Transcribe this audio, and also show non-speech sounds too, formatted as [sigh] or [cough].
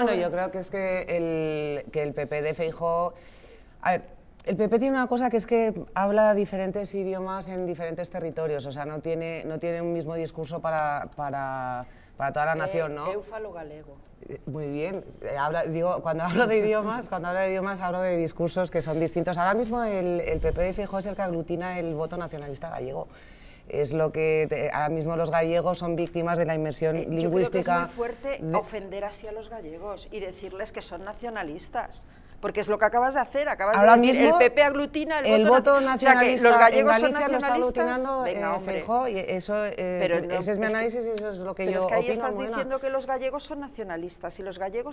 Bueno, yo creo que es que el, que el PP de Feijó... A ver, el PP tiene una cosa que es que habla diferentes idiomas en diferentes territorios, o sea, no tiene, no tiene un mismo discurso para, para, para toda la eh, nación, ¿no? Eufalo galego. Eh, muy bien, eh, digo, cuando [laughs] hablo de idiomas, cuando hablo de idiomas hablo de discursos que son distintos. Ahora mismo el, PP de Feijó es el que aglutina el voto nacionalista gallego es lo que ahora mismo los gallegos son víctimas de la inmersión lingüística. Eh, que es muy fuerte ofender así a los gallegos y decirles que son nacionalistas. Porque es lo que acabas de hacer, acabas ahora de mismo, el PP aglutina el, voto, nacionalista. O sea, que los gallegos son nacionalistas. Eh, Venga, eh, y eso, eh, Pero ese es mi análisis y eso es lo que pero yo es que ahí estás diciendo que los gallegos son nacionalistas y los gallegos